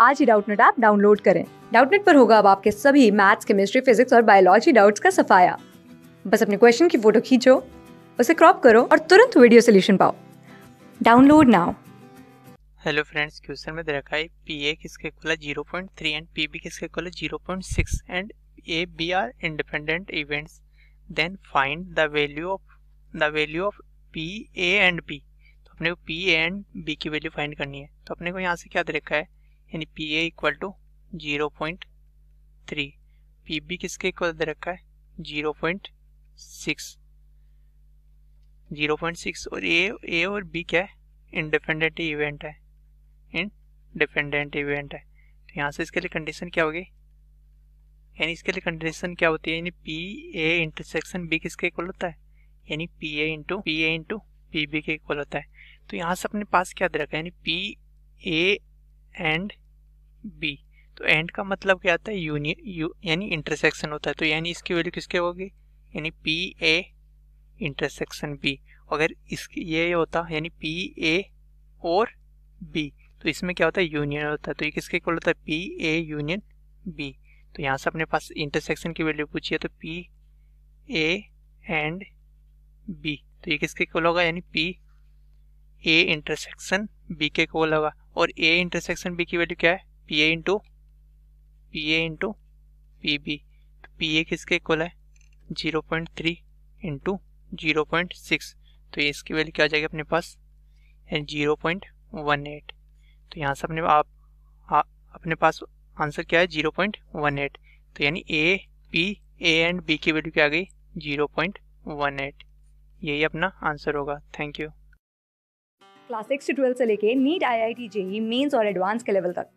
आज ही Doubtnut app download करें डाउटनेट पर होगा अब आपके सभी मैथ्स केमिस्ट्री फिजिक्स और बायोलॉजी डाउट्स का सफाया बस अपने क्वेश्चन की फोटो खींचो उसे क्रॉप करो और तुरंत वीडियो सोल्यूशन पाओ download now hello friends question में दे रखा है पी ए किसके equal zero point three and P B किसके equal zero point six and A B are independent events then find the value of the value of P A and B तो अपने को P A and B की value find करनी है तो अपने को यहाँ से क्या दे रखा है यानी P A equal to zero point three P B किसके इक्वल दे रखा है zero point six zero point six और ए ए और बी क्या है इनडिपेंडेंट इवेंट है डिपेंडेंट इवेंट है तो यहाँ से इसके लिए कंडीशन क्या होगी यानी इसके लिए कंडीशन क्या होती है यानी पी ए इंटरसेक्शन बी किसके इक्वल होता है यानी P A into P A into P B के इक्वल होता है तो यहाँ से अपने पास क्या दे रखा है यानी पी ए एंड बी तो एंड का मतलब क्या आता है यूनियन यू यानी इंटरसेक्शन होता है तो यानी इसकी वैल्यू किसके होगी यानी पी ए इंटरसेक्शन बी अगर इसकी ये होता यानी पी ए और बी तो इसमें क्या होता है यूनियन होता है तो ये किसके इक्वल होता है पी ए यूनियन बी तो यहाँ से अपने पास इंटरसेक्शन की वैल्यू पूछी है तो पी ए एंड बी तो ये किसके इक्वल होगा यानी पी ए इंटरसेक्शन बी के इक्वल होगा और ए इंटरसेक्शन बी की वैल्यू क्या है P A into P A into P B तो पी ए किसके इक्वल है zero point three into zero point six तो ये इसकी वैल्यू क्या आ जाएगी अपने पास जीरो पॉइंट वन एट तो यहाँ से अपने आप अपने पास आंसर क्या है जीरो पॉइंट वन एट तो यानी A P A and B की वैल्यू क्या आ गई जीरो पॉइंट वन एट यही अपना आंसर होगा थैंक यू क्लास सिक्स से ट्वेल्थ से लेके NEET I I T JEE mains और एडवांस के लेवल तक